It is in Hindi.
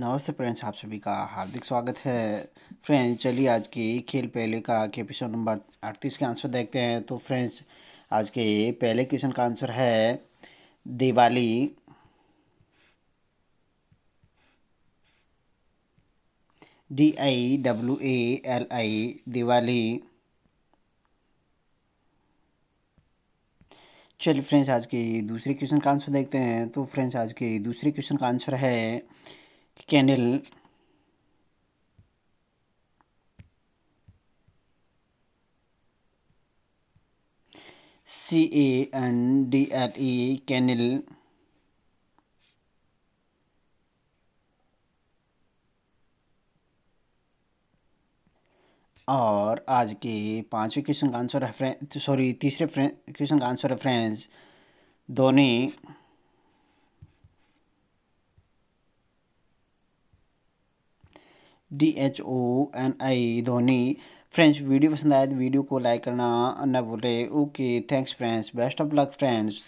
नमस्ते फ्रेंड्स आप सभी का हार्दिक स्वागत है फ्रेंड्स चलिए आज के खेल पहले का के एपिसोड नंबर अड़तीस के आंसर देखते हैं तो फ्रेंड्स आज के पहले क्वेश्चन का आंसर है Diwali D I W A L I Diwali चलिए फ्रेंड्स आज के दूसरे क्वेश्चन का आंसर देखते हैं तो फ्रेंड्स आज के दूसरे क्वेश्चन का आंसर है N e D L E canal और आज के पांचवें क्वेश्चन का आंसर है सॉरी तीसरे क्वेश्चन का आंसर है friends Dhoni D H O N I Dhoni friends video पसंद आए तो वीडियो को लाइक करना ना भूले okay thanks friends best of luck friends